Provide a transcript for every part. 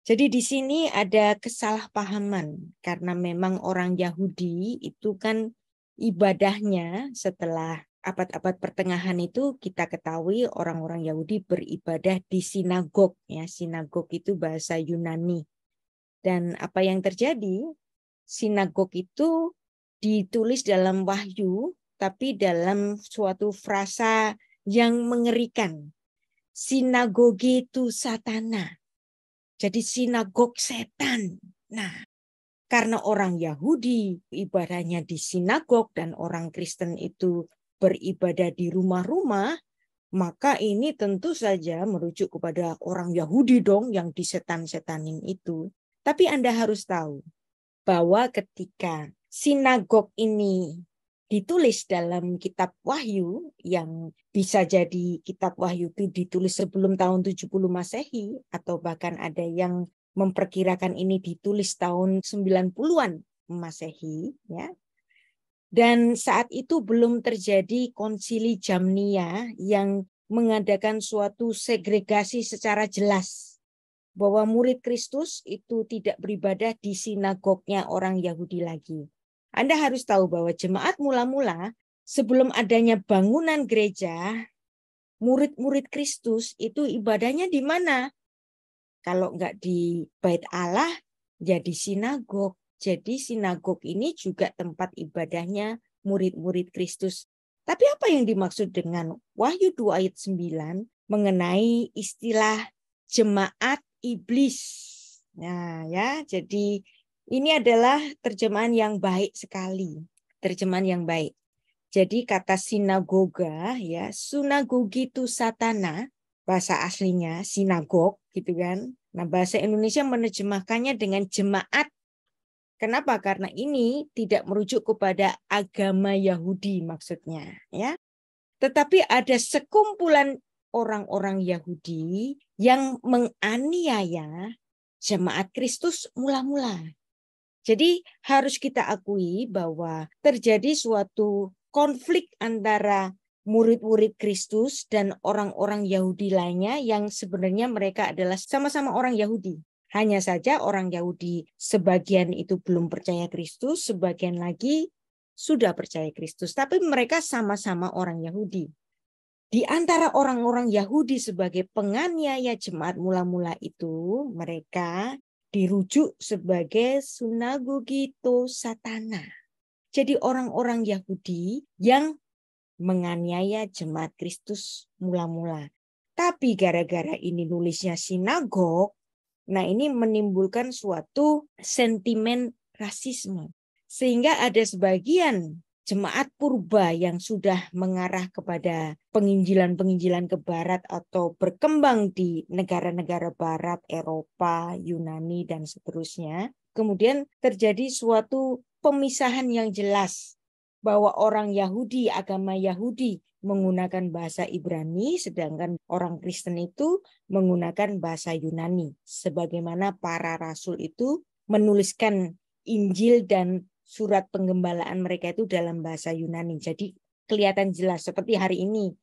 Jadi di sini ada kesalahpahaman karena memang orang Yahudi itu kan ibadahnya setelah abad-abad pertengahan itu kita ketahui orang-orang Yahudi beribadah di sinagog ya sinagog itu bahasa Yunani dan apa yang terjadi sinagog itu ditulis dalam wahyu tapi dalam suatu frasa yang mengerikan sinagogi itu satana jadi sinagog setan. Nah, karena orang Yahudi ibadahnya di sinagog dan orang Kristen itu beribadah di rumah-rumah, maka ini tentu saja merujuk kepada orang Yahudi dong yang disetan-setanin itu. Tapi Anda harus tahu bahwa ketika sinagog ini ditulis dalam kitab Wahyu yang bisa jadi kitab Wahyu itu ditulis sebelum tahun 70 Masehi atau bahkan ada yang memperkirakan ini ditulis tahun 90-an Masehi ya. Dan saat itu belum terjadi konsili Jamnia yang mengadakan suatu segregasi secara jelas bahwa murid Kristus itu tidak beribadah di sinagognya orang Yahudi lagi anda harus tahu bahwa jemaat mula-mula sebelum adanya bangunan gereja, murid-murid Kristus itu ibadahnya di mana? Kalau nggak di bait Allah, jadi ya sinagog. Jadi sinagog ini juga tempat ibadahnya murid-murid Kristus. Tapi apa yang dimaksud dengan Wahyu 2 ayat 9 mengenai istilah jemaat iblis? Nah, ya, jadi ini adalah terjemahan yang baik sekali, terjemahan yang baik. Jadi kata sinagoga ya, itu satana bahasa aslinya sinagog gitu kan. Nah, bahasa Indonesia menerjemahkannya dengan jemaat. Kenapa? Karena ini tidak merujuk kepada agama Yahudi maksudnya, ya. Tetapi ada sekumpulan orang-orang Yahudi yang menganiaya jemaat Kristus mula-mula. Jadi harus kita akui bahwa terjadi suatu konflik antara murid-murid Kristus dan orang-orang Yahudi lainnya yang sebenarnya mereka adalah sama-sama orang Yahudi. Hanya saja orang Yahudi sebagian itu belum percaya Kristus, sebagian lagi sudah percaya Kristus. Tapi mereka sama-sama orang Yahudi. Di antara orang-orang Yahudi sebagai penganiaya jemaat mula-mula itu, mereka dirujuk sebagai Sunagogito Satana. Jadi orang-orang Yahudi yang menganiaya jemaat Kristus mula-mula. Tapi gara-gara ini nulisnya sinagog, nah ini menimbulkan suatu sentimen rasisme. Sehingga ada sebagian jemaat purba yang sudah mengarah kepada penginjilan-penginjilan ke barat atau berkembang di negara-negara barat, Eropa, Yunani, dan seterusnya. Kemudian terjadi suatu pemisahan yang jelas bahwa orang Yahudi, agama Yahudi menggunakan bahasa Ibrani, sedangkan orang Kristen itu menggunakan bahasa Yunani. Sebagaimana para rasul itu menuliskan Injil dan surat penggembalaan mereka itu dalam bahasa Yunani. Jadi kelihatan jelas seperti hari ini.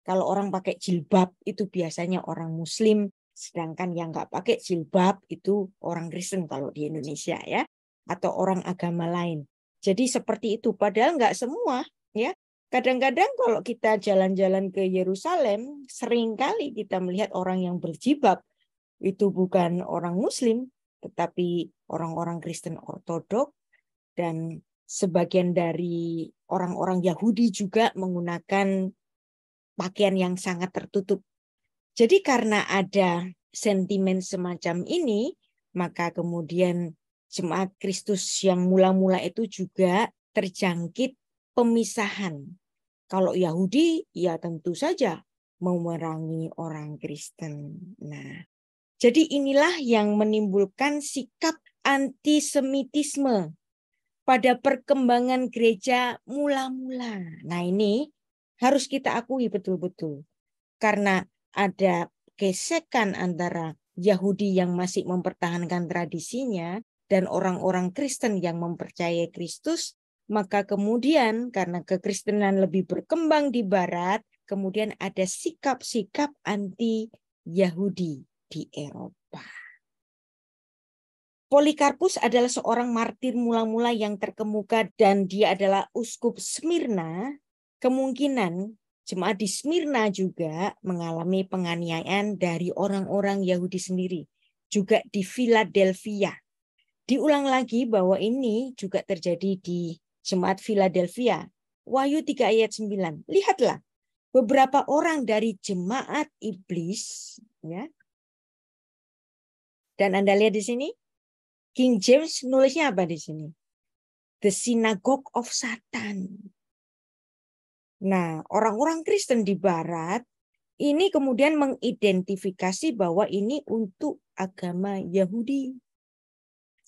Kalau orang pakai jilbab itu biasanya orang muslim, sedangkan yang nggak pakai jilbab itu orang Kristen kalau di Indonesia ya, atau orang agama lain. Jadi seperti itu. Padahal nggak semua ya. Kadang-kadang kalau kita jalan-jalan ke Yerusalem, sering kali kita melihat orang yang berjilbab itu bukan orang muslim, tetapi orang-orang Kristen Ortodok dan sebagian dari orang-orang Yahudi juga menggunakan pakaian yang sangat tertutup. Jadi karena ada sentimen semacam ini, maka kemudian jemaat Kristus yang mula-mula itu juga terjangkit pemisahan. Kalau Yahudi, ya tentu saja memerangi orang Kristen. Nah, jadi inilah yang menimbulkan sikap antisemitisme pada perkembangan gereja mula-mula. Nah ini harus kita akui betul-betul. Karena ada gesekan antara Yahudi yang masih mempertahankan tradisinya dan orang-orang Kristen yang mempercayai Kristus, maka kemudian karena kekristenan lebih berkembang di barat, kemudian ada sikap-sikap anti Yahudi di Eropa. Polikarpus adalah seorang martir mula-mula yang terkemuka dan dia adalah uskup Smyrna. Kemungkinan jemaat di Smyrna juga mengalami penganiayaan dari orang-orang Yahudi sendiri, juga di Philadelphia. Diulang lagi bahwa ini juga terjadi di jemaat Philadelphia. Wahyu 3 ayat 9. Lihatlah, beberapa orang dari jemaat iblis ya. Dan Anda lihat di sini, King James nulisnya apa di sini? The Synagogue of Satan. Nah, orang-orang Kristen di Barat ini kemudian mengidentifikasi bahwa ini untuk agama Yahudi.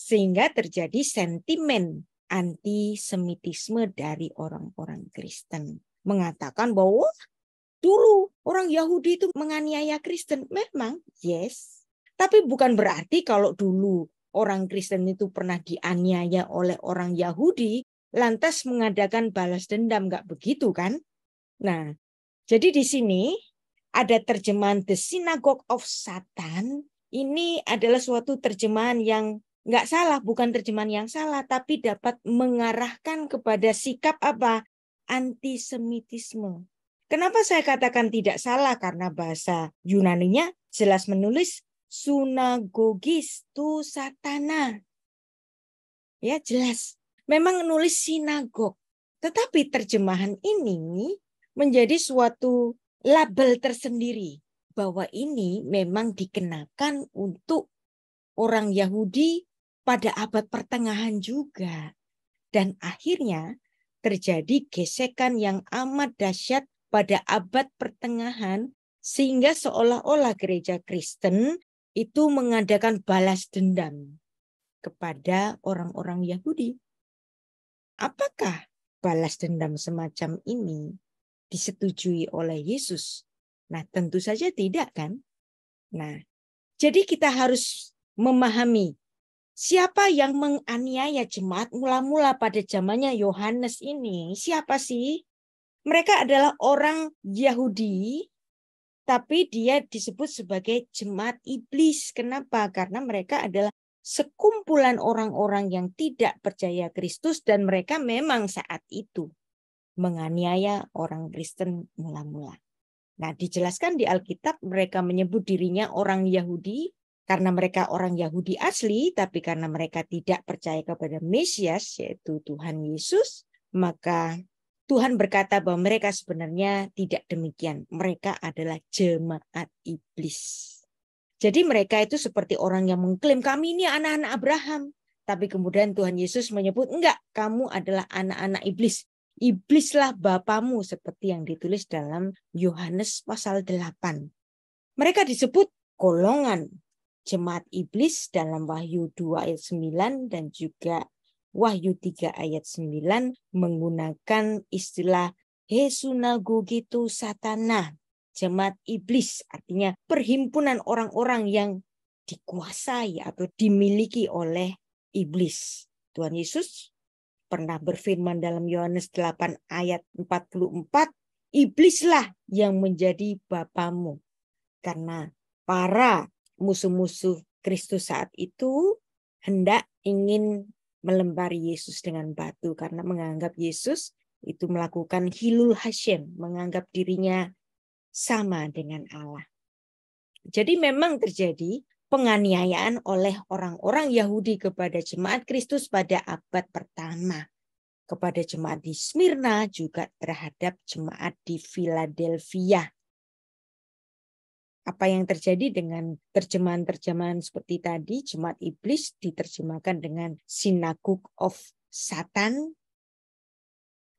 Sehingga terjadi sentimen antisemitisme dari orang-orang Kristen. Mengatakan bahwa dulu orang Yahudi itu menganiaya Kristen. Memang, yes. Tapi bukan berarti kalau dulu orang Kristen itu pernah dianiaya oleh orang Yahudi, lantas mengadakan balas dendam, nggak begitu kan? Nah, jadi di sini ada terjemahan The Synagogue of Satan. Ini adalah suatu terjemahan yang nggak salah, bukan terjemahan yang salah, tapi dapat mengarahkan kepada sikap apa? Antisemitisme. Kenapa saya katakan tidak salah? Karena bahasa Yunaninya jelas menulis Sunagogis tu satana. Ya, jelas. Memang nulis sinagog. Tetapi terjemahan ini menjadi suatu label tersendiri bahwa ini memang dikenakan untuk orang Yahudi pada abad pertengahan juga. Dan akhirnya terjadi gesekan yang amat dahsyat pada abad pertengahan sehingga seolah-olah gereja Kristen itu mengadakan balas dendam kepada orang-orang Yahudi. Apakah balas dendam semacam ini disetujui oleh Yesus? Nah, tentu saja tidak kan? Nah, jadi kita harus memahami siapa yang menganiaya jemaat mula-mula pada zamannya Yohanes ini? Siapa sih? Mereka adalah orang Yahudi tapi dia disebut sebagai jemaat iblis. Kenapa? Karena mereka adalah sekumpulan orang-orang yang tidak percaya Kristus dan mereka memang saat itu menganiaya orang Kristen mula-mula. Nah, dijelaskan di Alkitab mereka menyebut dirinya orang Yahudi karena mereka orang Yahudi asli, tapi karena mereka tidak percaya kepada Mesias, yaitu Tuhan Yesus, maka Tuhan berkata bahwa mereka sebenarnya tidak demikian. Mereka adalah jemaat iblis. Jadi mereka itu seperti orang yang mengklaim kami ini anak-anak Abraham. Tapi kemudian Tuhan Yesus menyebut, enggak, kamu adalah anak-anak iblis. Iblislah bapamu seperti yang ditulis dalam Yohanes pasal 8. Mereka disebut golongan jemaat iblis dalam Wahyu 2 ayat 9 dan juga Wahyu 3 ayat 9 menggunakan istilah gitu satana, jemaat iblis, artinya perhimpunan orang-orang yang dikuasai atau dimiliki oleh iblis. Tuhan Yesus pernah berfirman dalam Yohanes 8 ayat 44, iblislah yang menjadi bapamu. Karena para musuh-musuh Kristus saat itu hendak ingin melempari Yesus dengan batu karena menganggap Yesus itu melakukan hilul hashem, menganggap dirinya sama dengan Allah. Jadi memang terjadi penganiayaan oleh orang-orang Yahudi kepada jemaat Kristus pada abad pertama. Kepada jemaat di Smyrna juga terhadap jemaat di Philadelphia apa yang terjadi dengan terjemahan-terjemahan seperti tadi, jemaat iblis diterjemahkan dengan sinagog of Satan.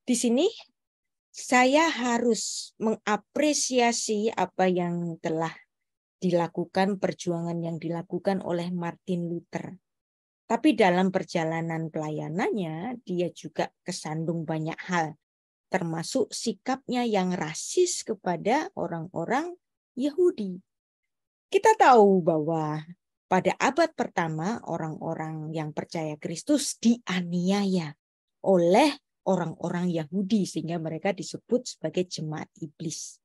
Di sini saya harus mengapresiasi apa yang telah dilakukan, perjuangan yang dilakukan oleh Martin Luther. Tapi dalam perjalanan pelayanannya, dia juga kesandung banyak hal, termasuk sikapnya yang rasis kepada orang-orang Yahudi. Kita tahu bahwa pada abad pertama orang-orang yang percaya Kristus dianiaya oleh orang-orang Yahudi sehingga mereka disebut sebagai jemaat iblis.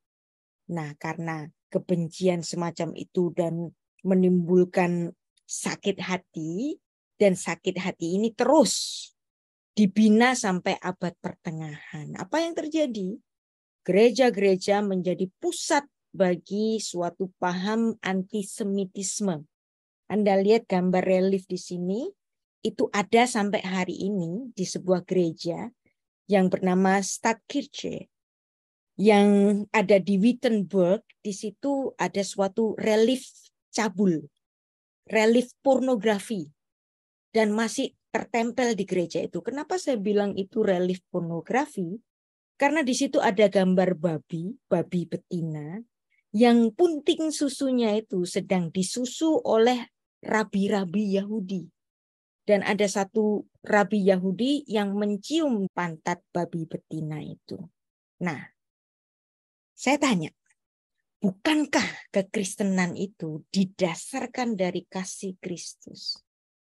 Nah, karena kebencian semacam itu dan menimbulkan sakit hati dan sakit hati ini terus dibina sampai abad pertengahan. Apa yang terjadi? Gereja-gereja menjadi pusat bagi suatu paham antisemitisme. Anda lihat gambar relief di sini, itu ada sampai hari ini di sebuah gereja yang bernama Stadtkirche yang ada di Wittenberg, di situ ada suatu relief cabul, relief pornografi dan masih tertempel di gereja itu. Kenapa saya bilang itu relief pornografi? Karena di situ ada gambar babi, babi betina, yang punting susunya itu sedang disusu oleh rabi-rabi Yahudi. Dan ada satu rabi Yahudi yang mencium pantat babi betina itu. Nah, saya tanya, bukankah kekristenan itu didasarkan dari kasih Kristus?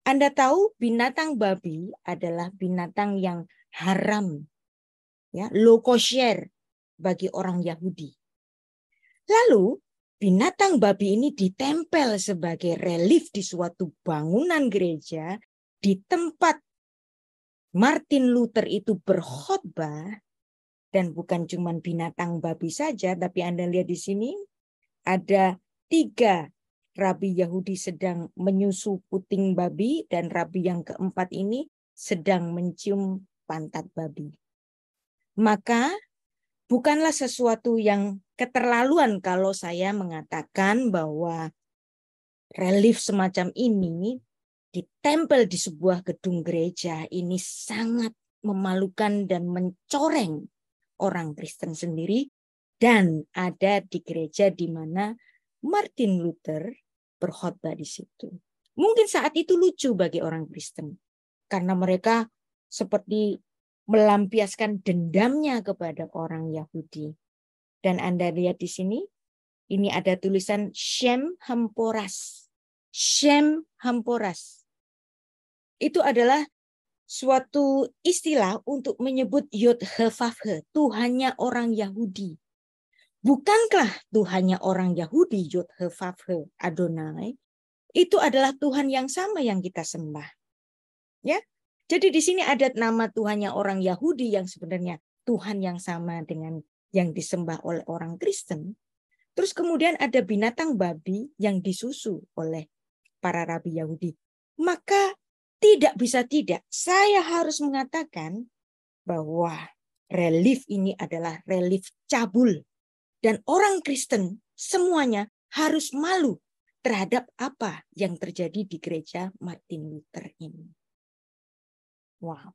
Anda tahu binatang babi adalah binatang yang haram, ya, low bagi orang Yahudi. Lalu binatang babi ini ditempel sebagai relief di suatu bangunan gereja di tempat Martin Luther itu berkhotbah dan bukan cuma binatang babi saja, tapi Anda lihat di sini ada tiga Rabi Yahudi sedang menyusu puting babi dan Rabi yang keempat ini sedang mencium pantat babi. Maka bukanlah sesuatu yang keterlaluan kalau saya mengatakan bahwa relief semacam ini ditempel di sebuah gedung gereja ini sangat memalukan dan mencoreng orang Kristen sendiri dan ada di gereja di mana Martin Luther berkhotbah di situ. Mungkin saat itu lucu bagi orang Kristen karena mereka seperti melampiaskan dendamnya kepada orang Yahudi. Dan Anda lihat di sini, ini ada tulisan Shem hamporas Shem hamporas Itu adalah suatu istilah untuk menyebut Yod hefafhe Tuhannya orang Yahudi. Bukankah Tuhannya orang Yahudi, Yod hefafhe Adonai, itu adalah Tuhan yang sama yang kita sembah. Ya, jadi di sini ada nama Tuhannya orang Yahudi yang sebenarnya Tuhan yang sama dengan yang disembah oleh orang Kristen. Terus kemudian ada binatang babi yang disusu oleh para rabi Yahudi. Maka tidak bisa tidak, saya harus mengatakan bahwa relief ini adalah relief cabul. Dan orang Kristen semuanya harus malu terhadap apa yang terjadi di gereja Martin Luther ini. Wow.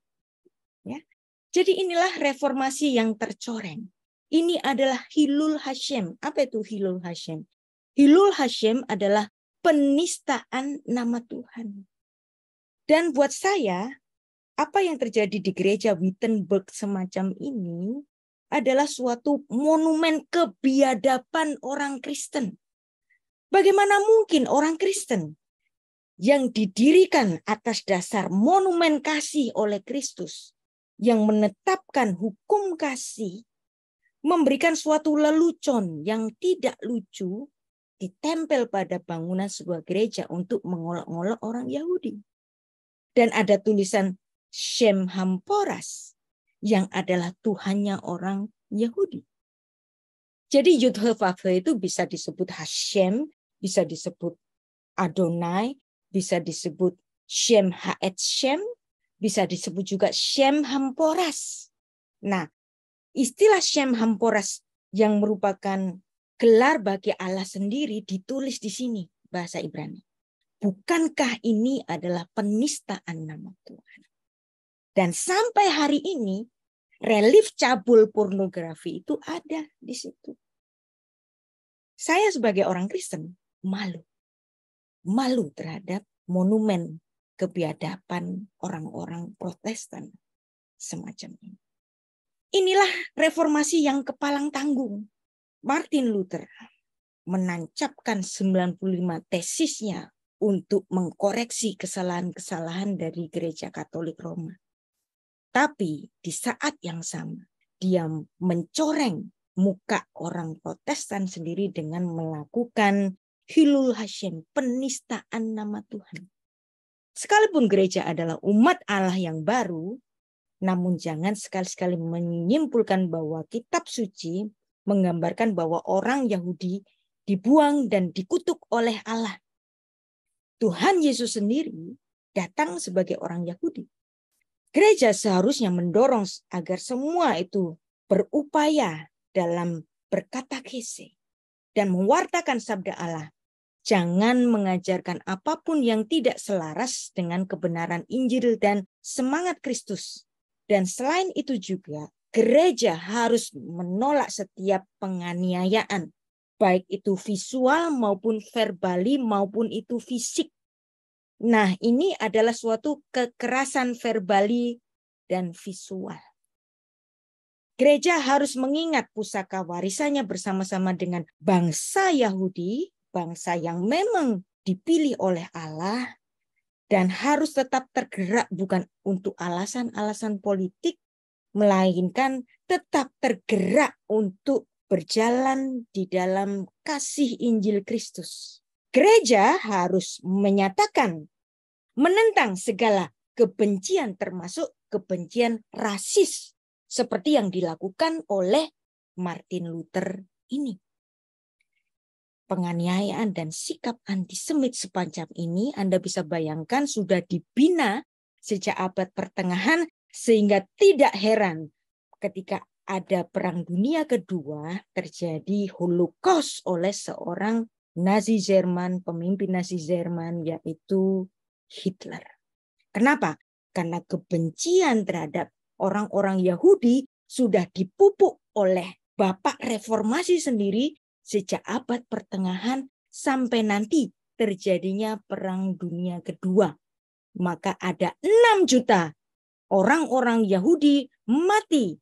Ya. Jadi inilah reformasi yang tercoreng. Ini adalah Hilul Hashem. Apa itu Hilul Hashem? Hilul Hashem adalah penistaan nama Tuhan. Dan buat saya, apa yang terjadi di gereja Wittenberg semacam ini adalah suatu monumen kebiadaban orang Kristen. Bagaimana mungkin orang Kristen yang didirikan atas dasar monumen kasih oleh Kristus yang menetapkan hukum kasih memberikan suatu lelucon yang tidak lucu ditempel pada bangunan sebuah gereja untuk mengolok-olok orang Yahudi. Dan ada tulisan Shem Hamporas yang adalah Tuhannya orang Yahudi. Jadi Yudhavavah itu bisa disebut Hashem, bisa disebut Adonai, bisa disebut Shem Haet Shem, bisa disebut juga Shem Hamporas. Nah, istilah Shem Hamporas yang merupakan gelar bagi Allah sendiri ditulis di sini bahasa Ibrani. Bukankah ini adalah penistaan nama Tuhan? Dan sampai hari ini relief cabul pornografi itu ada di situ. Saya sebagai orang Kristen malu malu terhadap monumen kebiadaban orang-orang protestan semacam ini. Inilah reformasi yang kepalang tanggung. Martin Luther menancapkan 95 tesisnya untuk mengkoreksi kesalahan-kesalahan dari gereja Katolik Roma. Tapi di saat yang sama, dia mencoreng muka orang protestan sendiri dengan melakukan Hilul Hashem, penistaan nama Tuhan. Sekalipun gereja adalah umat Allah yang baru, namun jangan sekali-sekali menyimpulkan bahwa kitab suci menggambarkan bahwa orang Yahudi dibuang dan dikutuk oleh Allah. Tuhan Yesus sendiri datang sebagai orang Yahudi. Gereja seharusnya mendorong agar semua itu berupaya dalam berkata kese dan mewartakan sabda Allah jangan mengajarkan apapun yang tidak selaras dengan kebenaran Injil dan semangat Kristus. Dan selain itu juga, gereja harus menolak setiap penganiayaan, baik itu visual maupun verbali maupun itu fisik. Nah, ini adalah suatu kekerasan verbali dan visual. Gereja harus mengingat pusaka warisannya bersama-sama dengan bangsa Yahudi bangsa yang memang dipilih oleh Allah dan harus tetap tergerak bukan untuk alasan-alasan politik, melainkan tetap tergerak untuk berjalan di dalam kasih Injil Kristus. Gereja harus menyatakan, menentang segala kebencian termasuk kebencian rasis seperti yang dilakukan oleh Martin Luther ini penganiayaan dan sikap antisemit sepanjang ini Anda bisa bayangkan sudah dibina sejak abad pertengahan sehingga tidak heran ketika ada perang dunia kedua terjadi holocaust oleh seorang Nazi Jerman, pemimpin Nazi Jerman yaitu Hitler. Kenapa? Karena kebencian terhadap orang-orang Yahudi sudah dipupuk oleh Bapak Reformasi sendiri sejak abad pertengahan sampai nanti terjadinya Perang Dunia Kedua. Maka ada 6 juta orang-orang Yahudi mati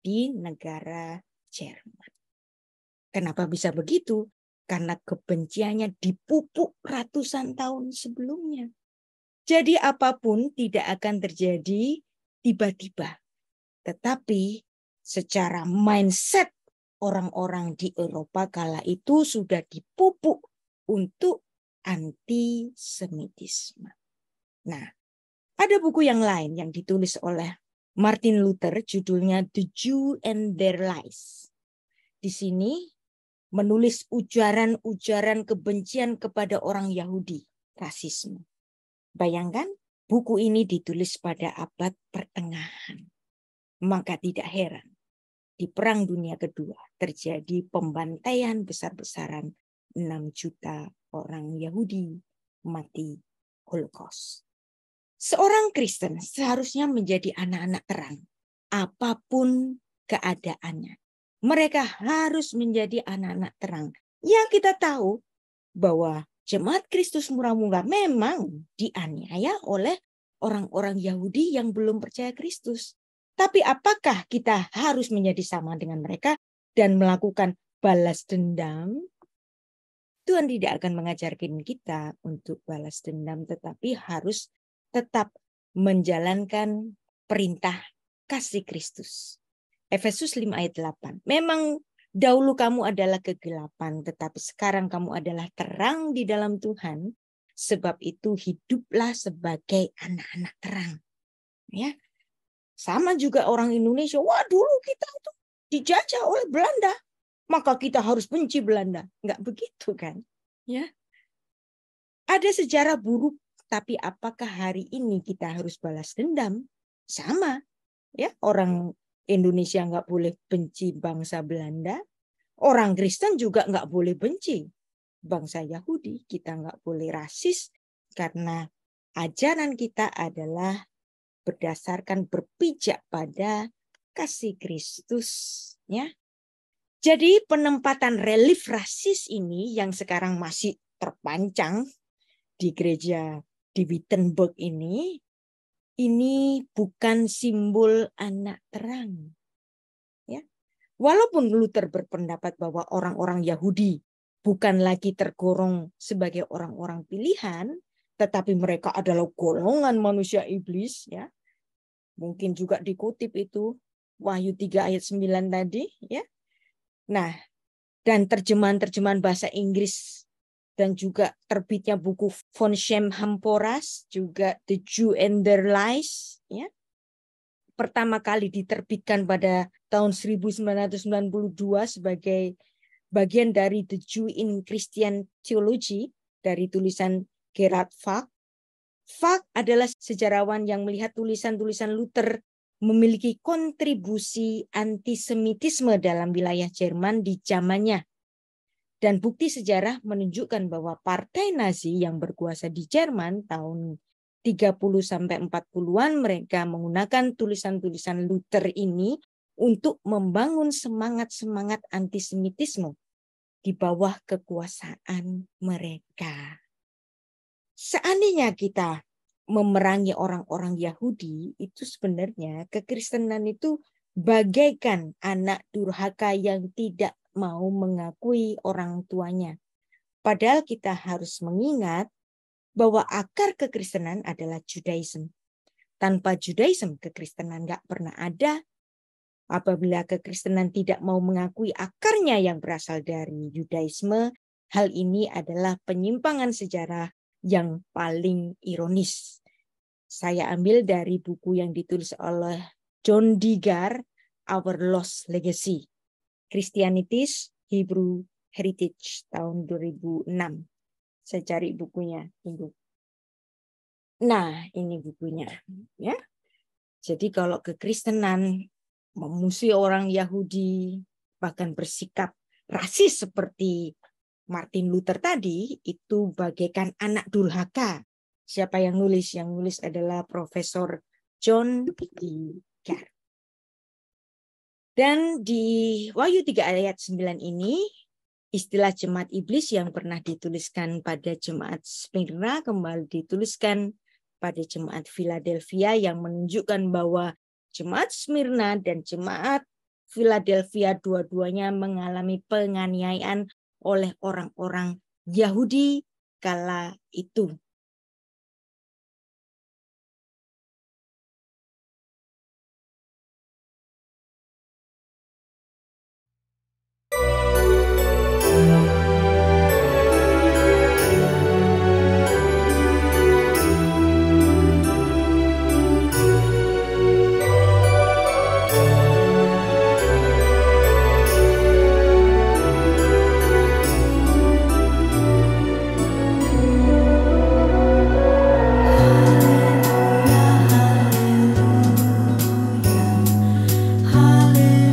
di negara Jerman. Kenapa bisa begitu? Karena kebenciannya dipupuk ratusan tahun sebelumnya. Jadi apapun tidak akan terjadi tiba-tiba. Tetapi secara mindset orang-orang di Eropa kala itu sudah dipupuk untuk antisemitisme. Nah, ada buku yang lain yang ditulis oleh Martin Luther judulnya The Jew and Their Lies. Di sini menulis ujaran-ujaran kebencian kepada orang Yahudi, rasisme. Bayangkan buku ini ditulis pada abad pertengahan. Maka tidak heran di Perang Dunia Kedua terjadi pembantaian besar-besaran 6 juta orang Yahudi mati Holocaust. Seorang Kristen seharusnya menjadi anak-anak terang apapun keadaannya. Mereka harus menjadi anak-anak terang. Yang kita tahu bahwa jemaat Kristus murah-murah memang dianiaya oleh orang-orang Yahudi yang belum percaya Kristus. Tapi apakah kita harus menjadi sama dengan mereka dan melakukan balas dendam? Tuhan tidak akan mengajarkan kita untuk balas dendam, tetapi harus tetap menjalankan perintah kasih Kristus. Efesus 5 ayat 8. Memang dahulu kamu adalah kegelapan, tetapi sekarang kamu adalah terang di dalam Tuhan. Sebab itu hiduplah sebagai anak-anak terang. Ya, sama juga orang Indonesia, wah dulu kita itu dijajah oleh Belanda, maka kita harus benci Belanda. Enggak begitu kan? Ya. Ada sejarah buruk, tapi apakah hari ini kita harus balas dendam? Sama. Ya, orang Indonesia nggak boleh benci bangsa Belanda, orang Kristen juga nggak boleh benci bangsa Yahudi. Kita nggak boleh rasis karena ajaran kita adalah berdasarkan berpijak pada kasih Kristus ya. Jadi penempatan relief rasis ini yang sekarang masih terpancang di gereja di Wittenberg ini ini bukan simbol anak terang. Ya. Walaupun Luther berpendapat bahwa orang-orang Yahudi bukan lagi tergorong sebagai orang-orang pilihan, tetapi mereka adalah golongan manusia iblis ya Mungkin juga dikutip itu Wahyu 3 ayat 9 tadi ya. Nah, dan terjemahan-terjemahan bahasa Inggris dan juga terbitnya buku Von Shem Hamporas juga The Jew and Their Lies ya. Pertama kali diterbitkan pada tahun 1992 sebagai bagian dari The Jew in Christian Theology dari tulisan Gerard Falk Fak adalah sejarawan yang melihat tulisan-tulisan Luther memiliki kontribusi antisemitisme dalam wilayah Jerman di zamannya. Dan bukti sejarah menunjukkan bahwa partai Nazi yang berkuasa di Jerman tahun 30 40-an mereka menggunakan tulisan-tulisan Luther ini untuk membangun semangat-semangat antisemitisme di bawah kekuasaan mereka seandainya kita memerangi orang-orang Yahudi, itu sebenarnya kekristenan itu bagaikan anak durhaka yang tidak mau mengakui orang tuanya. Padahal kita harus mengingat bahwa akar kekristenan adalah Judaism. Tanpa Judaism, kekristenan nggak pernah ada. Apabila kekristenan tidak mau mengakui akarnya yang berasal dari Judaisme, hal ini adalah penyimpangan sejarah yang paling ironis. Saya ambil dari buku yang ditulis oleh John Digar, Our Lost Legacy, Christianity's Hebrew Heritage, tahun 2006. Saya cari bukunya, tunggu. Nah, ini bukunya. ya. Jadi kalau kekristenan, memusuhi orang Yahudi, bahkan bersikap rasis seperti Martin Luther tadi itu bagaikan anak durhaka. Siapa yang nulis? Yang nulis adalah Profesor John D. Kerr. Dan di Wahyu 3 ayat 9 ini, istilah jemaat iblis yang pernah dituliskan pada jemaat Smyrna kembali dituliskan pada jemaat Philadelphia yang menunjukkan bahwa jemaat Smyrna dan jemaat Philadelphia dua-duanya mengalami penganiayaan oleh orang-orang Yahudi kala itu. Hallelujah.